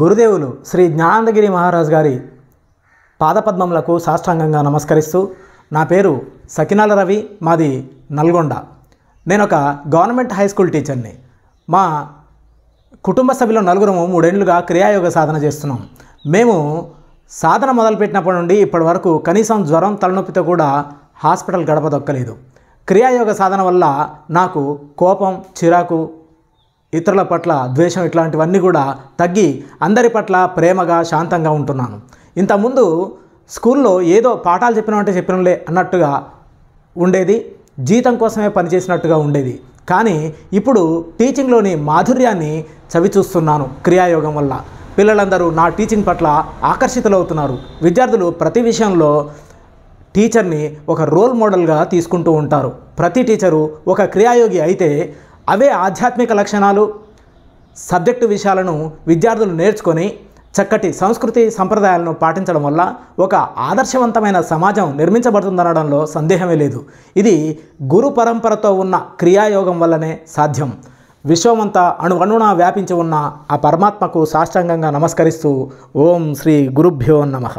గురుదేవులు శ్రీ జ్ఞానందగిరి మహారాజ్ గారి పాదపద్మములకు సాష్టాంగంగా నమస్కరిస్తూ నా పేరు సకినాల రవి మాది నల్గొండ నేను ఒక గవర్నమెంట్ హై స్కూల్ టీచర్ని మా కుటుంబ సభ్యులు నలుగురము మూడేళ్లుగా క్రియాయోగ సాధన చేస్తున్నాం మేము సాధన మొదలుపెట్టినప్పటి నుండి ఇప్పటి వరకు కనీసం జ్వరం తలనొప్పితో కూడా హాస్పిటల్ గడపదొక్కలేదు క్రియాయోగ సాధన వల్ల నాకు కోపం చిరాకు ఇతరుల పట్ల ద్వేషం ఇట్లాంటివన్నీ కూడా తగ్గి అందరి పట్ల ప్రేమగా శాంతంగా ఉంటున్నాను ఇంతకుముందు స్కూల్లో ఏదో పాఠాలు అంటే చెప్పినలే అన్నట్టుగా ఉండేది జీతం కోసమే పనిచేసినట్టుగా ఉండేది కానీ ఇప్పుడు టీచింగ్లోని మాధుర్యాన్ని చవిచూస్తున్నాను క్రియాయోగం వల్ల పిల్లలందరూ నా టీచింగ్ పట్ల ఆకర్షితులవుతున్నారు విద్యార్థులు ప్రతి విషయంలో టీచర్ని ఒక రోల్ మోడల్గా తీసుకుంటూ ఉంటారు ప్రతి టీచరు ఒక క్రియాయోగి అయితే అవే ఆధ్యాత్మిక లక్షణాలు సబ్జెక్టు విషయాలను విద్యార్థులు నేర్చుకొని చక్కటి సంస్కృతి సంప్రదాయాలను పాటించడం వల్ల ఒక ఆదర్శవంతమైన సమాజం నిర్మించబడుతుందనడంలో సందేహమే లేదు ఇది గురు పరంపరతో ఉన్న క్రియాయోగం వల్లనే సాధ్యం విశ్వమంతా అణువణున వ్యాపించి ఉన్న ఆ పరమాత్మకు సాష్టాంగంగా నమస్కరిస్తూ ఓం శ్రీ గురుభ్యో నమః